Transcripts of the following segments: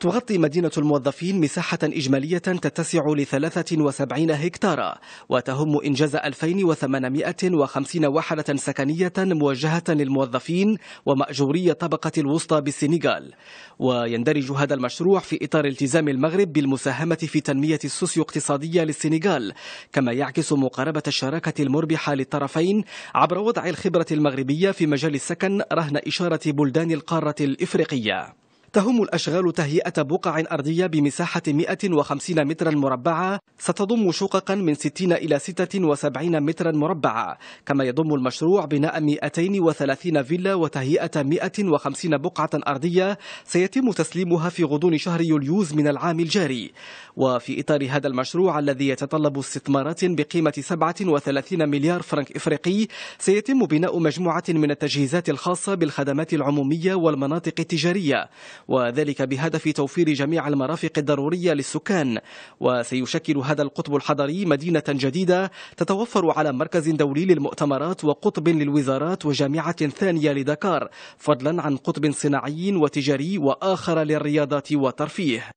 تغطي مدينة الموظفين مساحة إجمالية تتسع ل 73 هكتارا وتهم إنجاز 2850 وحدة سكنية موجهة للموظفين ومأجوري طبقة الوسطى بالسنغال ويندرج هذا المشروع في إطار التزام المغرب بالمساهمة في تنمية السوسيو اقتصادية للسنغال كما يعكس مقاربة الشراكة المربحة للطرفين عبر وضع الخبرة المغربية في مجال السكن رهن إشارة بلدان القارة الإفريقية تهم الأشغال تهيئة بقع أرضية بمساحة 150 مترا مربعة ستضم شققا من 60 إلى 76 مترا مربعة كما يضم المشروع بناء 230 فيلا وتهيئة 150 بقعة أرضية سيتم تسليمها في غضون شهر يوليوز من العام الجاري وفي إطار هذا المشروع الذي يتطلب استثمارات بقيمة 37 مليار فرنك إفريقي سيتم بناء مجموعة من التجهيزات الخاصة بالخدمات العمومية والمناطق التجارية وذلك بهدف توفير جميع المرافق الضرورية للسكان وسيشكل هذا القطب الحضري مدينة جديدة تتوفر على مركز دولي للمؤتمرات وقطب للوزارات وجامعة ثانية لدكار فضلا عن قطب صناعي وتجاري وآخر للرياضات والترفيه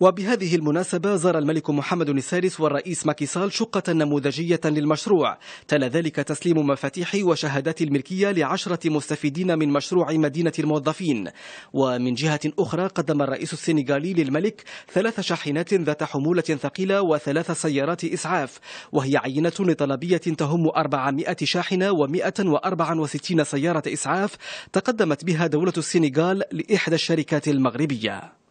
وبهذه المناسبة زار الملك محمد السادس والرئيس ماكيسال شقة نموذجية للمشروع تلا ذلك تسليم مفاتيح وشهادات الملكية لعشرة مستفيدين من مشروع مدينة الموظفين ومن جهة أخرى قدم الرئيس السنغالي للملك ثلاث شاحنات ذات حمولة ثقيلة وثلاث سيارات إسعاف وهي عينة لطلبية تهم 400 شاحنة و164 سيارة إسعاف تقدمت بها دولة السنغال لإحدى الشركات المغربية